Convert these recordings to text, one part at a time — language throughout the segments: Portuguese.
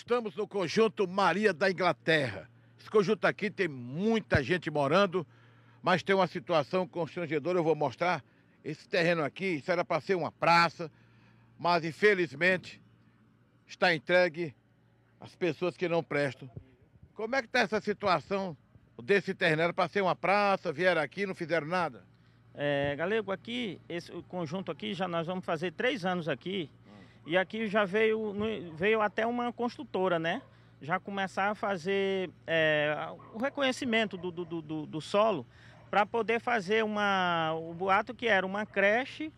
Estamos no conjunto Maria da Inglaterra. Esse conjunto aqui tem muita gente morando, mas tem uma situação constrangedora, eu vou mostrar. Esse terreno aqui, isso era para ser uma praça, mas infelizmente está entregue às pessoas que não prestam. Como é que está essa situação desse terreno? Era para ser uma praça, vieram aqui, não fizeram nada? É, Galego, aqui, esse conjunto aqui, já nós vamos fazer três anos aqui, e aqui já veio, veio até uma construtora, né? Já começar a fazer é, o reconhecimento do, do, do, do solo para poder fazer uma, o boato que era uma creche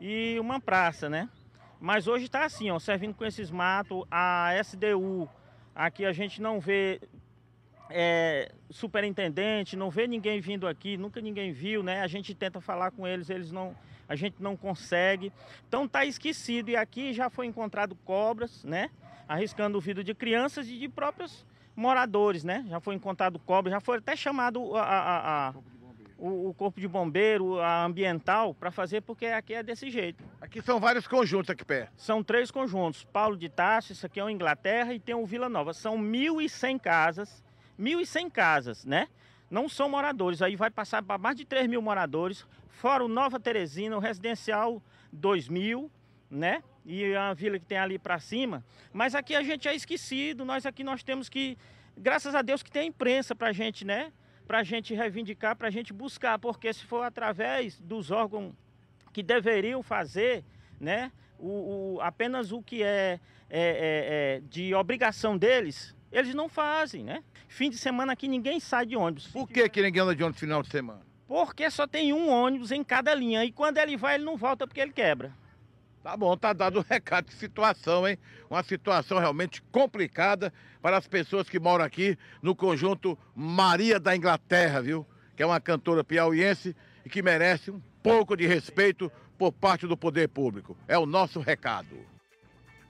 e uma praça, né? Mas hoje está assim, ó, servindo com esses matos, a SDU, aqui a gente não vê é, superintendente, não vê ninguém vindo aqui, nunca ninguém viu, né? A gente tenta falar com eles, eles não, a gente não consegue. Então tá esquecido e aqui já foi encontrado cobras, né? Arriscando o vida de crianças e de próprios moradores, né? Já foi encontrado cobras, já foi até chamado a, a, a o, o, corpo de bombeiro, a ambiental, para fazer, porque aqui é desse jeito. Aqui são vários conjuntos aqui perto. São três conjuntos, Paulo de Tarso, isso aqui é o Inglaterra e tem o Vila Nova. São 1.100 casas 1.100 casas, né? Não são moradores, aí vai passar para mais de 3 mil moradores, fora o Nova Teresina, o Residencial 2000, né? E a vila que tem ali para cima. Mas aqui a gente é esquecido, nós aqui nós temos que, graças a Deus que tem a imprensa para a gente, né? Para a gente reivindicar, para a gente buscar, porque se for através dos órgãos que deveriam fazer, né? O, o apenas o que é, é, é, é de obrigação deles, eles não fazem, né? Fim de semana aqui ninguém sai de ônibus. Por que, que ninguém anda de ônibus final de semana? Porque só tem um ônibus em cada linha. E quando ele vai, ele não volta porque ele quebra. Tá bom, tá dado o recado. de situação, hein? Uma situação realmente complicada para as pessoas que moram aqui no conjunto Maria da Inglaterra, viu? Que é uma cantora piauiense e que merece um pouco de respeito por parte do poder público. É o nosso recado.